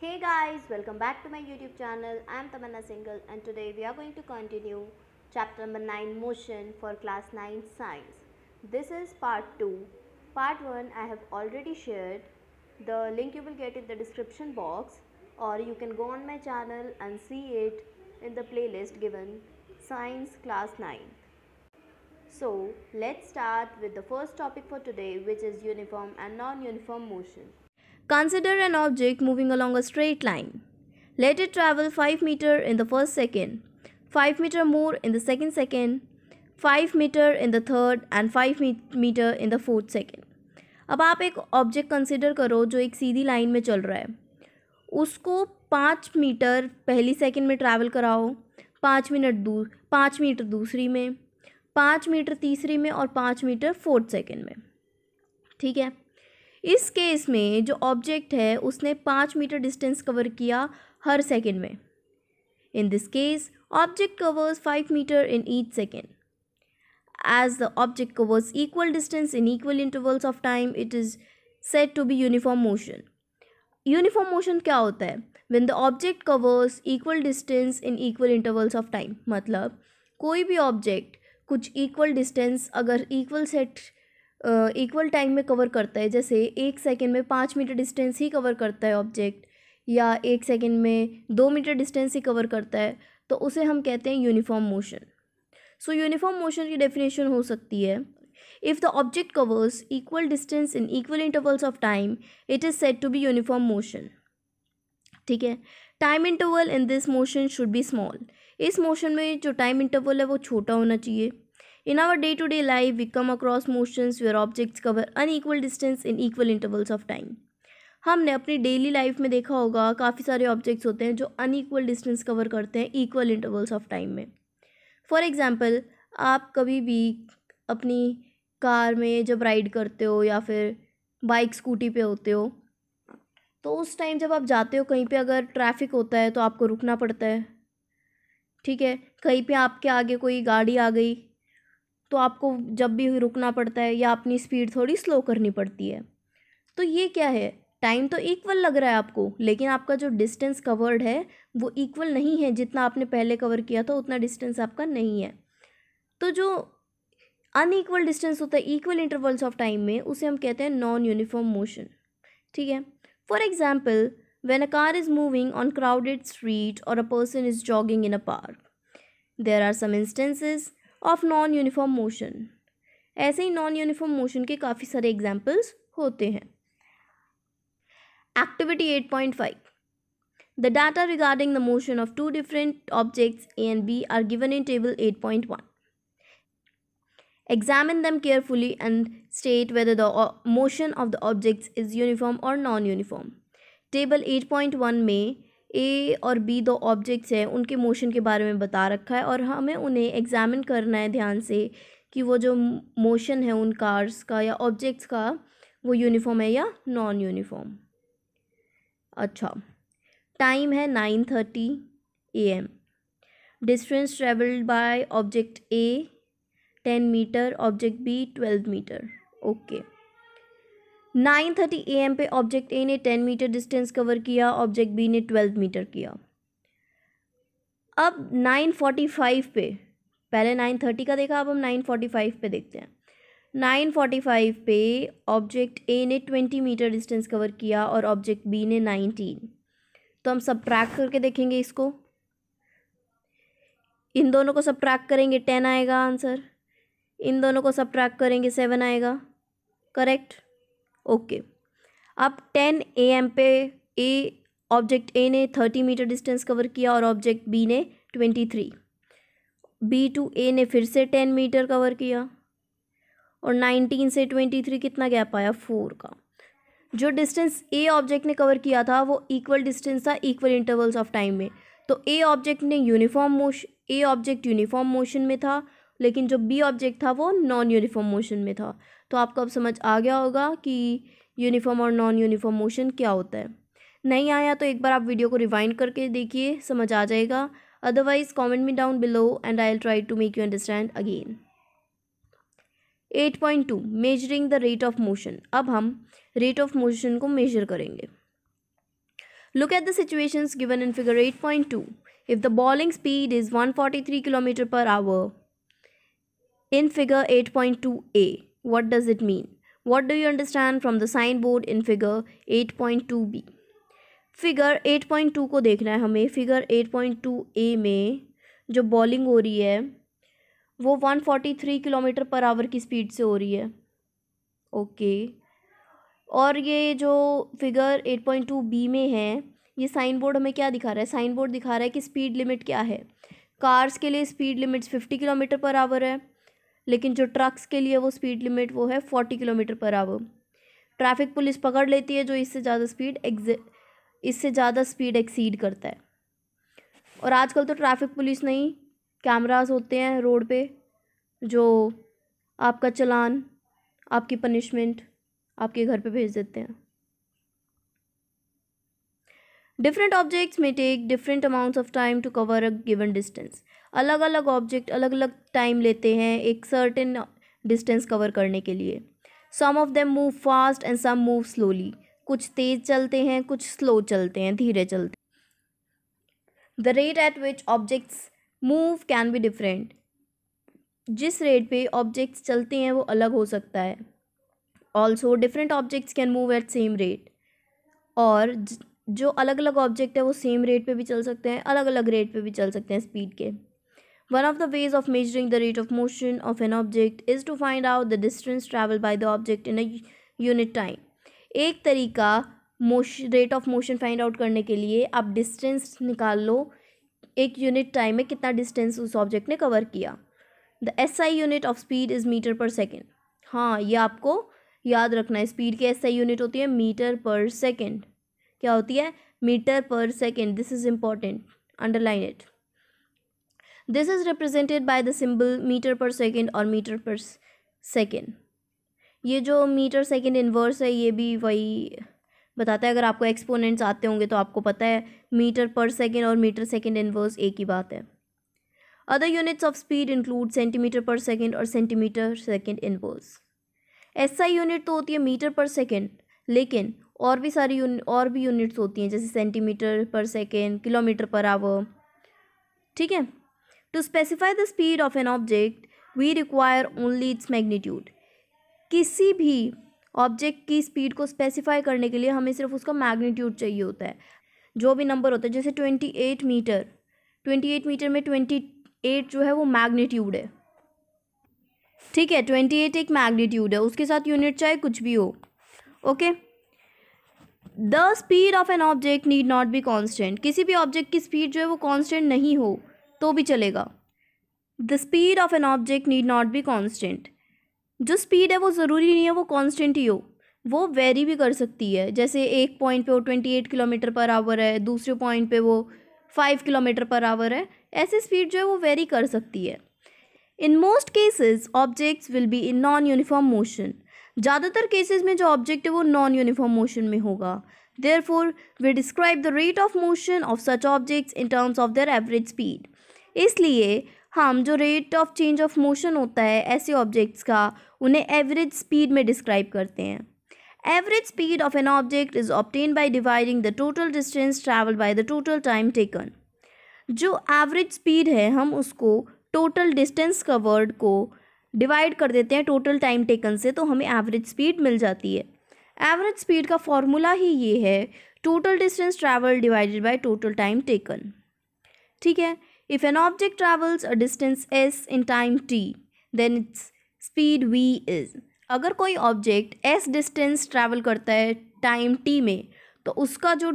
Hey guys, welcome back to my YouTube channel. I am Tamanna Singhal and today we are going to continue chapter number 9 motion for class 9 science. This is part 2. Part 1 I have already shared. The link you will get in the description box or you can go on my channel and see it in the playlist given science class 9. So let's start with the first topic for today which is uniform and non-uniform motion. Consider an object moving along a straight line. Let it travel 5 meter in the first second, 5 meter more in the second second, 5 meter in the third and 5 meter in the fourth second. अब आप एक object consider करो जो एक सीधी line में चल रहा है उसको पाँच मीटर पहली सेकंड में ट्रैवल कराओ पाँच मिनट दूर पाँच मीटर दूसरी में पाँच मीटर तीसरी में और पाँच मीटर फोर्थ सेकंड में ठीक है इस केस में जो ऑब्जेक्ट है उसने पाँच मीटर डिस्टेंस कवर किया हर सेकेंड में in this case object covers five metre in each second as the object covers equal distance in equal intervals of time it is set to be uniform motion uniform motion क्या होता है when the object covers equal distance in equal intervals of time मतलब कोई भी object कुछ equal distance अगर equal set equal time में cover करता है जैसे एक सेकेंड में पाँच मीटर डिस्टेंस ही कवर करता है ऑब्जेक्ट या एक सेकेंड में दो मीटर डिस्टेंस ही कवर करता है तो उसे हम कहते हैं uniform motion so uniform motion की डेफिनेशन हो सकती है if the object covers equal distance in equal intervals of time it is set to be uniform motion ठीक है time interval in this motion should be small इस motion में जो time interval है वो छोटा होना चाहिए In our day-to-day -day life, we come across motions where objects cover unequal distance in equal intervals of time. हमने अपनी डेली लाइफ में देखा होगा काफ़ी सारे ऑब्जेक्ट्स होते हैं जो अनईक्वल डिस्टेंस कवर करते हैं इक्वल इंटरवल्स ऑफ टाइम में फॉर एग्ज़ाम्पल आप कभी भी अपनी कार में जब राइड करते हो या फिर बाइक स्कूटी पे होते हो तो उस टाइम जब आप जाते हो कहीं पे अगर ट्रैफिक होता है तो आपको रुकना पड़ता है ठीक है कहीं पे आपके आगे कोई गाड़ी आ गई तो आपको जब भी रुकना पड़ता है या अपनी स्पीड थोड़ी स्लो करनी पड़ती है तो ये क्या है टाइम तो इक्वल लग रहा है आपको लेकिन आपका जो डिस्टेंस कवर्ड है वो इक्वल नहीं है जितना आपने पहले कवर किया था उतना डिस्टेंस आपका नहीं है तो जो एकवल डिस्टेंस होता है इक्वल इंटरवल्स ऑफ टाइम में उसे हम कहते हैं नॉन यूनिफॉर्म मोशन ठीक है for example when a car is moving on crowded street और a person is jogging in a park there are some instances of non uniform motion ऐसे ही नॉन यूनिफॉर्म मोशन के काफ़ी सारे examples होते हैं activity eight point five the data regarding the motion of two different objects A and B are given in table eight point one examine them carefully and state whether the motion of the objects is uniform और non uniform table eight point one में A और B दो objects हैं उनके motion के बारे में बता रखा है और हमें उन्हें एग्ज़ामिन करना है ध्यान से कि वो जो मोशन है उन कार्स का या ऑब्जेक्ट्स का वो यूनिफॉर्म है या नॉन यूनिफॉर्म अच्छा टाइम है nine thirty A M distance travelled by object A ten metre object B twelve metre okay nine thirty A M पे ऑब्जेक्ट ए ने टेन मीटर डिस्टेंस कवर किया object B ने twelve metre किया अब nine forty five पे पहले nine thirty का देखा अब हम नाइन फोर्टी फाइव पे देखते हैं नाइन फोर्टी फाइव पे ऑब्जेक्ट ए ने ट्वेंटी मीटर डिस्टेंस कवर किया और ऑब्जेक्ट बी ने नाइनटीन तो हम सब करके देखेंगे इसको इन दोनों को सब करेंगे टेन आएगा आंसर इन दोनों को सब करेंगे सेवन आएगा करेक्ट ओके अब टेन ए एम पे ए ऑब्जेक्ट ए ने थर्टी मीटर डिस्टेंस कवर किया और ऑब्जेक्ट बी ने twenty three B to A ने फिर से टेन मीटर कवर किया और नाइनटीन से ट्वेंटी थ्री कितना गैप आया फोर का जो डिस्टेंस ए ऑब्जेक्ट ने कवर किया था वो इक्वल डिस्टेंस था इक्वल इंटरवल्स ऑफ टाइम में तो ए ऑब्जेक्ट ने uniform motion A object uniform motion में था लेकिन जो बी ऑब्जेक्ट था वो नॉन यूनिफॉर्म मोशन में था तो आपको अब समझ आ गया होगा कि यूनिफॉर्म और नॉन यूनिफॉर्म मोशन क्या होता है नहीं आया तो एक बार आप वीडियो को रिवाइंड करके देखिए समझ आ जाएगा otherwise comment me down below and I'll try to make you understand again eight point two measuring the rate of motion अब हम रेट ऑफ मोशन को मेजर करेंगे eight point two if the bowling speed 8.2. One forty three kilometre per hour in figure eight point two A What does it mean? What do you understand from the signboard in figure 8.2b? Figure 8.2 को देखना है हमें figure 8.2a में जो bowling हो रही है वो 143 किलोमीटर पर आवर की स्पीड से हो रही है ओके और ये जो फिगर बी में है ये साइन बोर्ड हमें क्या दिखा रहा है साइन बोर्ड दिखा रहा है कि स्पीड लिमिट क्या है कार्स के लिए speed limits 50 kilometre per hour है लेकिन जो ट्रक्स के लिए वो स्पीड लिमिट वो है forty kilometre per hour traffic police पकड़ लेती है जो इससे ज़्यादा स्पीड इससे ज़्यादा स्पीड एक्सीड करता है और आजकल तो ट्रैफिक पुलिस नहीं कैमराज होते हैं रोड पे जो आपका चलान आपकी पनिशमेंट आपके घर पे भेज देते हैं different objects may take different amounts of time to cover a given distance अलग अलग ऑब्जेक्ट अलग अलग टाइम लेते हैं एक सर्टेन डिस्टेंस कवर करने के लिए some of them move fast and some move slowly कुछ तेज़ चलते हैं कुछ स्लो चलते हैं धीरे चलते the rate at which objects move can be different जिस रेट पे ऑब्जेक्ट्स चलते हैं वो अलग हो सकता है also different objects can move at same rate और जो अलग अलग ऑब्जेक्ट है वो सेम रेट पे भी चल सकते हैं अलग अलग रेट पे भी चल सकते हैं स्पीड के One of the ways of measuring the rate of motion of an object is to find out the distance traveled by the object in a unit time. एक तरीका motion rate of motion find out करने के लिए आप distance निकाल लो एक unit time में कितना डिस्टेंस उस ऑब्जेक्ट ने कवर किया the S I unit of speed is metre per second हाँ ये आपको याद रखना है स्पीड की एस आई यूनिट होती है मीटर पर सेकेंड क्या होती है metre per second this is important underline it this is represented by the symbol metre per second और मीटर पर सेकेंड ये जो मीटर सेकेंड इन्वर्स है ये भी वही बताता है अगर आपको एक्सपोनेंट्स आते होंगे तो आपको पता है मीटर पर सेकेंड और मीटर सेकेंड इन्वर्स एक ही बात है other units of speed include centimetre per second और सेंटीमीटर सेकेंड इन्वर्स ऐसा यूनिट तो होती है मीटर पर सेकेंड लेकिन और भी सारी और भी यूनिट्स होती हैं जैसे centimetre per second kilometre per hour ठीक है to specify the speed of an object we require only its magnitude किसी भी ऑब्जेक्ट की स्पीड को स्पेसिफाई करने के लिए हमें सिर्फ उसका मैग्नीट्यूड चाहिए होता है जो भी नंबर होता है जैसे twenty eight metre twenty eight metre में ट्वेंटी एट जो है वो मैग्नीट्यूड है ठीक है ट्वेंटी एट एक मैग्नीट्यूड है उसके साथ यूनिट चाहे कुछ भी हो okay the speed of an object need not be constant किसी भी ऑब्जेक्ट की स्पीड जो है वो कॉन्स्टेंट नहीं हो तो भी चलेगा the speed of an object need not be constant जो स्पीड है वो ज़रूरी नहीं है वो कॉन्स्टेंट ही हो वो वेरी भी कर सकती है जैसे एक पॉइंट पे वो twenty eight kilometre per hour है दूसरे पॉइंट पे वो फाइव किलोमीटर पर आवर है ऐसी स्पीड जो है वो वेरी कर सकती है in most cases objects will be in non uniform motion ज़्यादातर केसेस में जो ऑब्जेक्ट है वो नॉन यूनिफॉर्म मोशन में होगा therefore we describe the rate of motion of such objects in terms of their average speed इसलिए हम जो rate of change of motion होता है ऐसे ऑब्जेक्ट्स का उन्हें एवरेज स्पीड में डिस्क्राइब करते हैं average speed of an object is obtained by dividing the total distance travel by the total time taken जो एवरेज स्पीड है हम उसको टोटल डिस्टेंस कवर्ड को डिवाइड कर देते हैं टोटल टाइम टेकन से तो हमें एवरेज स्पीड मिल जाती है एवरेज स्पीड का फॉर्मूला ही ये है total distance travel divided by total time taken ठीक है If an object travels a distance s in time t, then its speed v is. अगर कोई ऑब्जेक्ट s डिस्टेंस ट्रैवल करता है टाइम t में तो उसका जो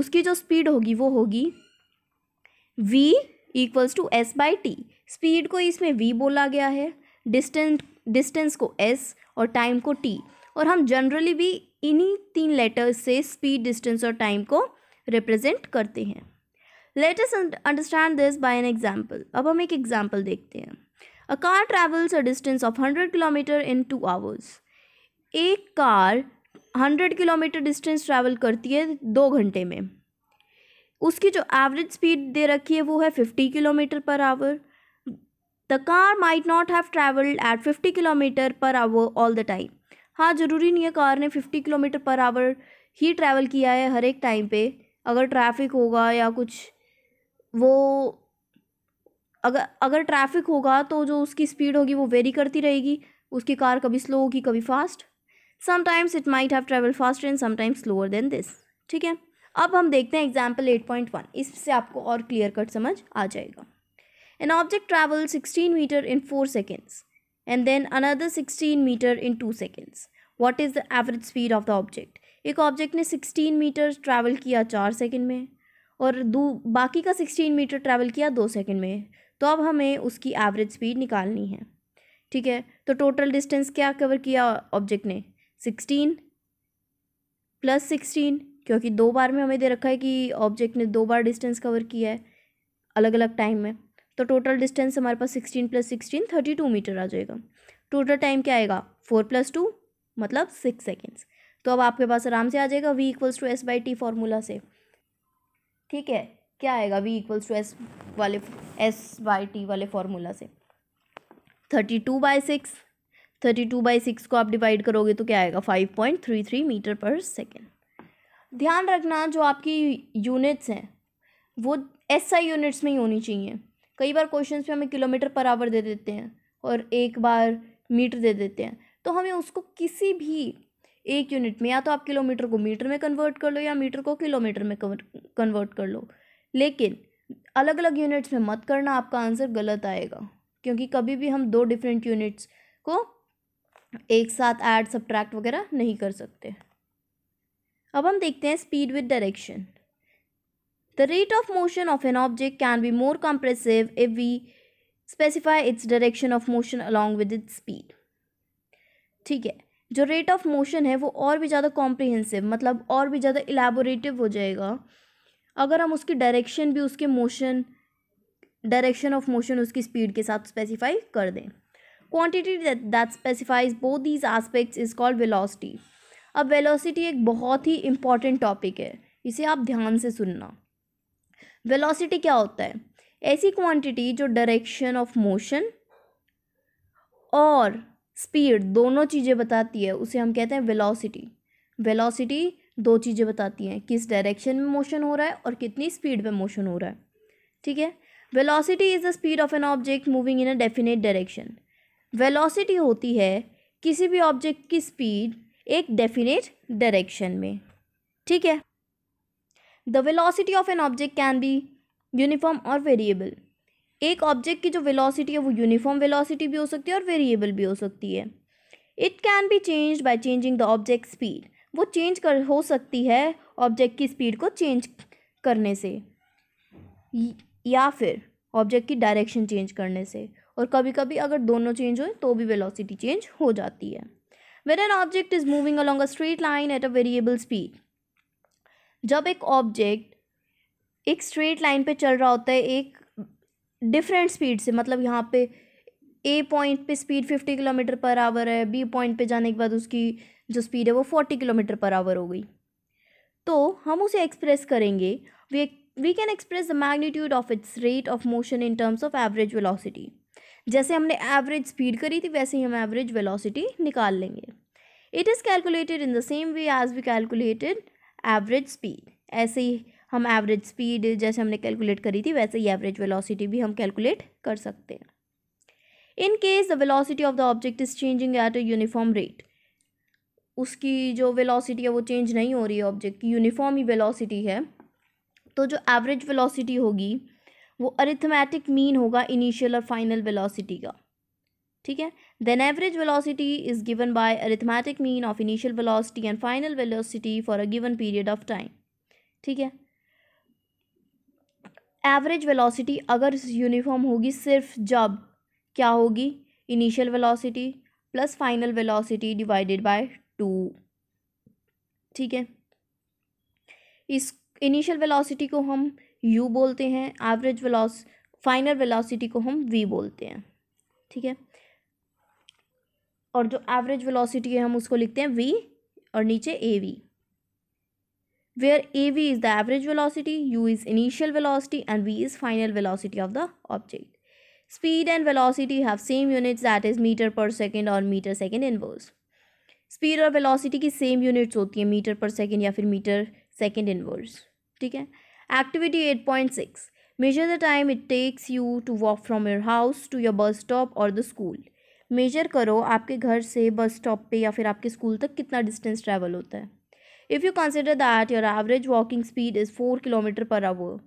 उसकी जो स्पीड होगी वो होगी v equals to s by T speed को इसमें v बोला गया है डिस्टेंट डिस्टेंस को s और टाइम को t और हम जनरली भी इन्हीं तीन लेटर्स से स्पीड डिस्टेंस और टाइम को रिप्रेजेंट करते हैं let us understand this by an example अब हम एक एग्जाम्पल देखते हैं a car travels a distance of hundred kilometre in two hours एक car hundred kilometre distance travel करती है दो घंटे में उसकी जो एवरेज स्पीड दे रखी है वो है fifty kilometre per hour the car might not have travelled at fifty kilometre per hour all the time हाँ ज़रूरी नहीं है कार ने फिफ्टी किलोमीटर पर आवर ही ट्रैवल किया है हर एक टाइम पे अगर ट्रैफिक होगा या कुछ वो अगर अगर ट्रैफिक होगा तो जो उसकी स्पीड होगी वो वेरी करती रहेगी उसकी कार कभी स्लो होगी कभी fast sometimes it might have travel fast and sometimes slower than this ठीक है अब हम देखते हैं एग्जाम्पल एट पॉइंट वन इससे आपको और क्लियर कट समझ आ जाएगा an object travel sixteen metre in four seconds and then another sixteen metre in two seconds what is the average speed of the object एक ऑब्जेक्ट ने sixteen metre travel किया चार सेकेंड में और दू बाकी का सिक्सटीन मीटर ट्रैवल किया दो सेकेंड में तो अब हमें उसकी एवरेज स्पीड निकालनी है ठीक है तो टोटल डिस्टेंस क्या कवर किया ऑब्जेक्ट ने सिक्सटीन प्लस सिक्सटीन क्योंकि दो बार में हमें दे रखा है कि ऑब्जेक्ट ने दो बार डिस्टेंस कवर किया है अलग अलग टाइम में तो टोटल डिस्टेंस हमारे पास sixteen plus sixteen thirty two metre आ जाएगा टोटल टाइम क्या आएगा फोर प्लस टू मतलब सिक्स सेकेंड्स तो अब आपके पास आराम से आ जाएगा V equals to S by T formula से ठीक है क्या आएगा वी इक्वल्स टू एस वाले एस बाई टी वाले फार्मूला से thirty two by six thirty two by six को आप डिवाइड करोगे तो क्या आएगा five point three three metre per second ध्यान रखना जो आपकी यूनिट्स हैं वो एस आई यूनिट्स में ही होनी चाहिए कई बार क्वेश्चन में हमें किलोमीटर पर आवर दे देते हैं और एक बार मीटर दे देते हैं तो हमें उसको किसी भी एक यूनिट में या तो आप किलोमीटर को मीटर में कन्वर्ट कर लो या मीटर को किलोमीटर में कन्वर्ट कर लो लेकिन अलग अलग यूनिट्स में मत करना आपका आंसर गलत आएगा क्योंकि कभी भी हम दो डिफरेंट यूनिट्स को एक साथ ऐड सब्ट्रैक्ट वगैरह नहीं कर सकते अब हम देखते हैं speed with direction the rate of motion of an object can be more comprehensive if we specify its direction of motion along with its speed ठीक है जो रेट ऑफ मोशन है वो और भी ज़्यादा कॉम्प्रिहेंसिव मतलब और भी ज़्यादा इलेबोरेटिव हो जाएगा अगर हम उसकी डायरेक्शन भी उसके मोशन डायरेक्शन ऑफ मोशन उसकी स्पीड के साथ स्पेसिफाई कर दें quantity that specifies both these aspects is called velocity अब वेलोसिटी एक बहुत ही इम्पॉर्टेंट टॉपिक है इसे आप ध्यान से सुनना वेलोसिटी क्या होता है ऐसी क्वांटिटी जो डायरेक्शन ऑफ मोशन और स्पीड दोनों चीज़ें बताती है उसे हम कहते हैं वेलोसिटी वेलोसिटी दो चीज़ें बताती हैं किस डायरेक्शन में मोशन हो रहा है और कितनी स्पीड में मोशन हो रहा है ठीक है velocity is the speed of an object moving in a definite direction velocity होती है किसी भी ऑब्जेक्ट की स्पीड एक डेफिनेट डायरेक्शन में ठीक है the velocity of an object can be uniform और वेरिएबल एक ऑब्जेक्ट की जो वेलोसिटी है वो यूनिफॉर्म वेलोसिटी भी हो सकती है और वेरिएबल भी हो सकती है it can be change by changing the object speed वो चेंज कर हो सकती है ऑब्जेक्ट की स्पीड को चेंज करने से या फिर ऑब्जेक्ट की डायरेक्शन चेंज करने से और कभी कभी अगर दोनों चेंज हो तो भी वेलोसिटी चेंज हो जाती है where an object is moving along a straight line at a variable speed जब एक ऑब्जेक्ट एक स्ट्रेट लाइन पे चल रहा होता है एक डिफरेंट स्पीड से मतलब यहाँ पे ए पॉइंट पे speed fifty kilometre per hour है बी पॉइंट पे जाने के बाद उसकी जो स्पीड है वो फोर्टी किलोमीटर पर आवर हो गई तो हम उसे एक्सप्रेस करेंगे we we can express the magnitude of its rate of motion in terms of average velocity जैसे हमने एवरेज स्पीड करी थी वैसे ही हम एवरेज वेलोसिटी निकाल लेंगे it is calculated in the same way as we calculated average speed ऐसे ही हम एवरेज स्पीड जैसे हमने कैलकुलेट करी थी वैसे ही एवरेज वेलोसिटी भी हम कैलकुलेट कर सकते हैं in case the velocity of the object is changing at a uniform rate उसकी जो वेलोसिटी है वो चेंज नहीं हो रही है ऑब्जेक्ट की यूनिफॉर्म ही वेलोसिटी है तो जो एवरेज वेलोसिटी होगी वो अरिथमेटिक मीन होगा इनिशियल और फाइनल वेलोसिटी का ठीक है then average velocity is given by arithmetic mean of initial velocity and final velocity for a given period of time ठीक है एवरेज वेलोसिटी अगर यूनिफॉर्म होगी सिर्फ जब क्या होगी initial velocity plus final velocity divided by two ठीक है इस इनिशियल वेलोसिटी को हम यू बोलते हैं एवरेज वेलोस फाइनल वेलोसिटी को हम वी बोलते हैं ठीक है और जो एवरेज वेलोसिटी है हम उसको लिखते हैं वी और नीचे a v where av is the average velocity u is initial velocity and v is final velocity of the object speed and velocity have same units that is meter per second or meter second inverse speed or velocity ki same units hoti hai meter per second ya fir meter second inverse theek hai activity 8.6 measure the time it takes you to walk from your house to your bus stop or the school the school measure करो आपके घर से bus stop पे या फिर आपके school तक कितना डिस्टेंस ट्रैवल होता है if you consider that your average walking speed is four kilometre per hour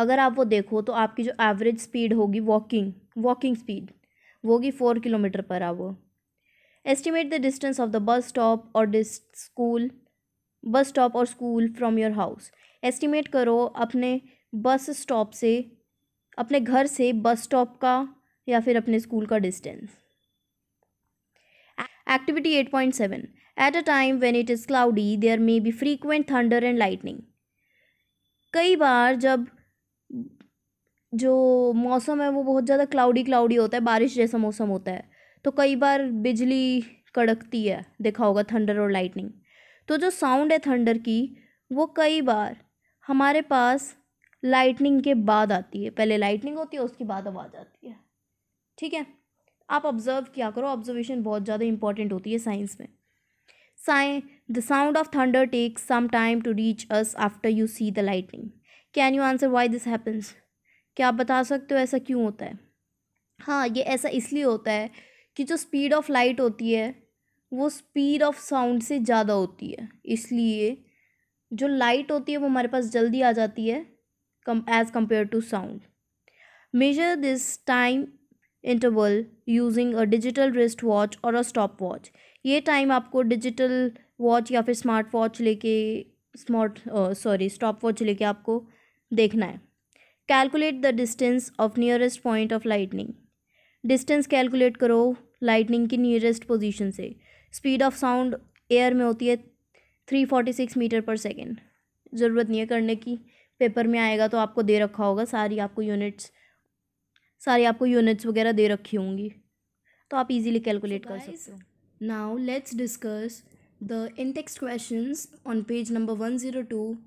अगर आप वो देखो तो आपकी जो एवरेज स्पीड होगी वॉकिंग वॉकिंग स्पीड वो होगी four kilometre per hour estimate the distance of the bus stop और डिस स्कूल बस स्टॉप और school from your house estimate करो अपने बस स्टॉप से अपने घर से बस स्टॉप का या फिर अपने स्कूल का distance activity eight point seven at a time when it is cloudy there may be frequent thunder and lightning कई बार जब जो मौसम है वो बहुत ज़्यादा क्लाउडी क्लाउडी होता है बारिश जैसा मौसम होता है तो कई बार बिजली कड़कती है देखा होगा थंडर और लाइटनिंग तो जो साउंड है थंडर की वो कई बार हमारे पास लाइटनिंग के बाद आती है पहले लाइटनिंग होती है उसके बाद आवाज़ आती है ठीक है आप ऑब्ज़र्व क्या करो ऑब्जर्वेशन बहुत ज़्यादा इंपॉर्टेंट होती है साइंस में the sound of thunder takes some time to reach us after you see the lightning can you answer why this happens क्या आप बता सकते हो ऐसा क्यों होता है हाँ ये ऐसा इसलिए होता है कि जो स्पीड ऑफ लाइट होती है वो स्पीड ऑफ साउंड से ज़्यादा होती है इसलिए जो लाइट होती है वो हमारे पास जल्दी आ जाती है कम as compared to sound measure this time interval using a digital wristwatch और अ स्टॉप वॉच ये टाइम आपको डिजिटल वॉच या फिर स्मार्ट वॉच लेके स्मार्ट सॉरी स्टॉप वॉच लेके आपको देखना है calculate the distance of nearest point of lightning distance calculate करो लाइटनिंग की नियरेस्ट पोजीशन से स्पीड ऑफ साउंड एयर में होती है three forty six metre per second ज़रूरत नहीं है करने की पेपर में आएगा तो आपको दे रखा होगा सारी आपको यूनिट्स सारी आपको यूनिट्स वगैरह दे रखी होंगी तो आप इजीली कैलकुलेट कर सकते हो Now let's discuss the in-text questions on page number one zero two.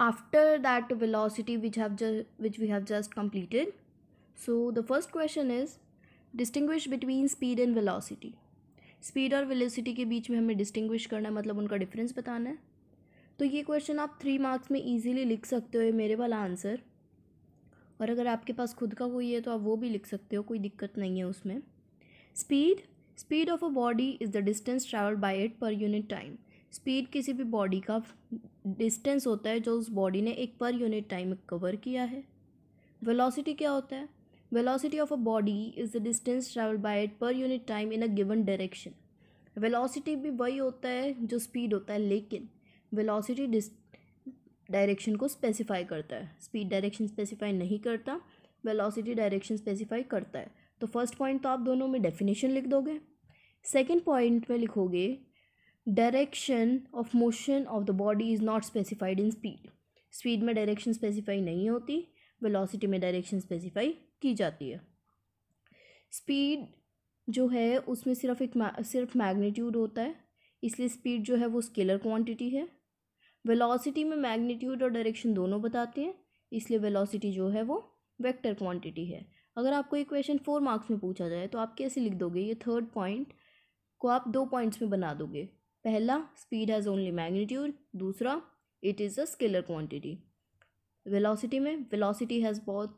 after that velocity which have just which we have just completed. So the first question is distinguish between speed and velocity. Speed और velocity के बीच में हमें distinguish करना है मतलब उनका difference बताना है तो ये क्वेश्चन आप थ्री मार्क्स में इजीली लिख सकते हो ये मेरे वाला आंसर और अगर आपके पास खुद का कोई है तो आप वो भी लिख सकते हो कोई दिक्कत नहीं है उसमें speed speed of a body is the distance travel by it per unit time speed किसी भी बॉडी का डिस्टेंस होता है जो उस बॉडी ने एक पर यूनिट टाइम कवर किया है वेलोसिटी क्या होता है velocity of a body is the distance travel by it per unit time in a given direction velocity भी वही होता है जो स्पीड होता है लेकिन वेलोसिटी डायरेक्शन को स्पेसिफाई करता है स्पीड डायरेक्शन स्पेसिफाई नहीं करता वेलोसिटी डायरेक्शन स्पेसिफाई करता है तो फर्स्ट पॉइंट तो आप दोनों में डेफिनेशन लिख दोगे सेकेंड पॉइंट में लिखोगे direction of motion of the body is not specified in speed speed में डायरेक्शन स्पेसिफाई नहीं होती वेलोसिटी में डायरेक्शन स्पेसिफाई की जाती है स्पीड जो है उसमें सिर्फ एक सिर्फ मैग्नीट्यूड होता है इसलिए स्पीड जो है वो स्केलर क्वांटिटी है वेलोसिटी में मैग्नीट्यूड और डायरेक्शन दोनों बताते हैं इसलिए वेलोसिटी जो है वो वेक्टर क्वांटिटी है अगर आपको ये क्वेश्चन फोर मार्क्स में पूछा जाए तो आप कैसे लिख दोगे ये थर्ड पॉइंट को आप दो पॉइंट्स में बना दोगे पहला स्पीड हैज़ ओनली मैग्नीट्यूड दूसरा it is a scalar quantity velocity में velocity has both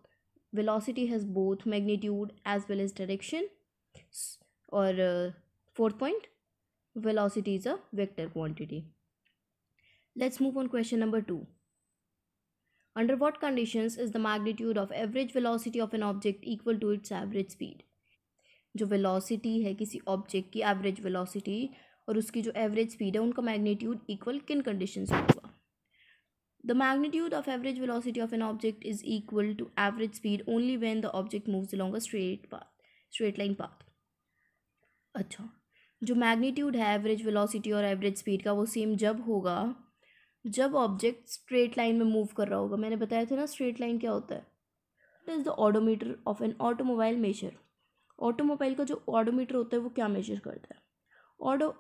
velocity has both magnitude as well as direction और fourth point velocity is a vector quantity let's move on question number two under what condition is the magnitude of average velocity of an object equal to its average speed जो velocity है किसी object की average velocity और उसकी जो average speed है उनका magnitude equal किन कंडीशन में होगा the magnitude of average velocity of an object is equal to average speed only when the object moves along a straight path straight line path अच्छा जो मैग्नीट्यूड है average velocity और average speed का वो same जब होगा जब object straight line में मूव कर रहा होगा मैंने बताया था ना स्ट्रेट लाइन क्या होता है it is the odometer of an automobile measure automobile का जो ऑडोमीटर होता है वो क्या मेजर करता है odo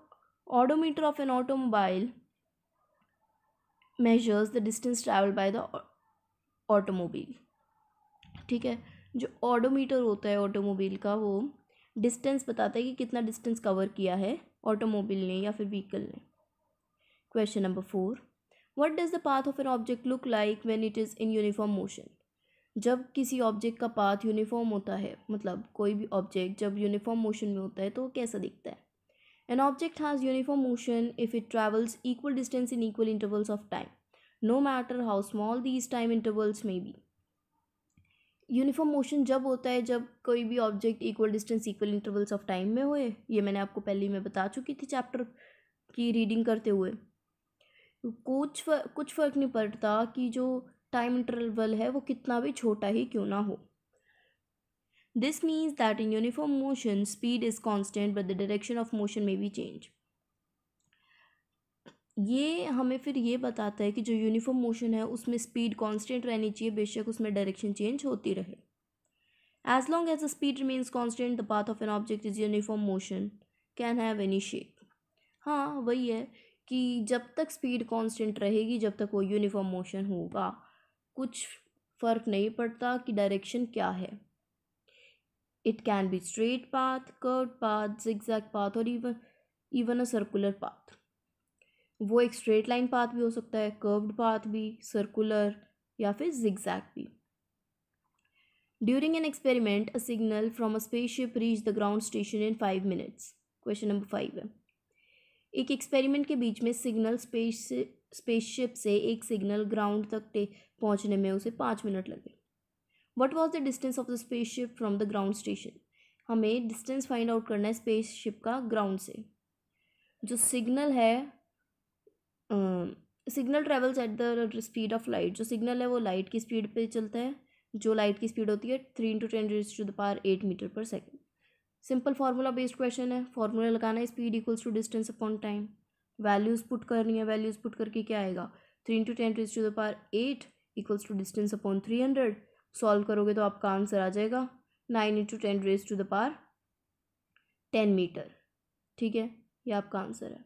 odometer of an automobile measures the distance travel by the automobile ठीक है जो ऑडोमीटर होता है ऑटोमोबाइल का वो डिस्टेंस बताता है कि कितना डिस्टेंस कवर किया है ऑटोमोबाइल ने या फिर व्हीकल ने question number four what does the path of an object look like when it is in uniform motion जब किसी ऑब्जेक्ट का पाथ यूनिफॉर्म होता है मतलब कोई भी ऑब्जेक्ट जब यूनिफॉर्म मोशन में होता है तो कैसा दिखता है an object has uniform motion if it travels equal distance in equal intervals of time no matter how small these time intervals may be uniform motion जब होता है जब कोई भी object equal distance equal intervals of time में होए ये मैंने आपको पहले में मैं बता चुकी थी चैप्टर की रीडिंग करते हुए कुछ फर्क, कुछ फ़र्क नहीं पड़ता कि जो टाइम इंटरवल है वो कितना भी छोटा ही क्यों ना हो this means that in uniform motion speed is constant but the direction of motion में भी चेंज ये हमें फिर ये बताता है कि जो यूनिफॉर्म मोशन है उसमें स्पीड कॉन्स्टेंट रहनी चाहिए बेशक उसमें डायरेक्शन चेंज होती रहे as long as the speed remains constant the path of an object is uniform motion can have any shape हाँ वही है कि जब तक स्पीड कॉन्स्टेंट रहेगी जब तक वो यूनिफॉर्म मोशन होगा कुछ फ़र्क नहीं पड़ता कि डायरेक्शन क्या है it can be straight path curve path zigzag path और even even a circular path वो एक स्ट्रेट लाइन पाथ भी हो सकता है कर्व्ड पाथ भी सर्कुलर या फिर जिक्जैक भी during an experiment a signal from a spaceship reach the ground station in five minutes question number five है एक एक्सपेरिमेंट के बीच में सिग्नल स्पेस से स्पेसशिप से एक सिग्नल ग्राउंड तक पहुंचने में उसे पाँच मिनट लगे what was the distance of the spaceship from the ground station हमें डिस्टेंस फाइंड आउट करना है स्पेस शिप का ग्राउंड से जो सिग्नल है signal travels at the speed of light जो सिग्नल है वो लाइट की स्पीड पे चलता है जो लाइट की स्पीड होती है three into ten to the power eight metre per second simple formula based question है फार्मूला लगाना है speed equals to distance upon time values put करनी है वैल्यूज पुट करके क्या आएगा three into ten raise to the power eight equals to distance upon three hundred solve करोगे तो आपका आंसर आ जाएगा nine into ten raise to the power ten metre ठीक है ये आपका आंसर है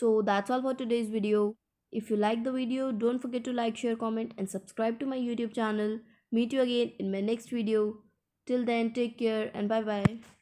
so that's all for today's video if you like the video don't forget to like share comment and subscribe to my YouTube channel meet you again in my next video till then take care and bye bye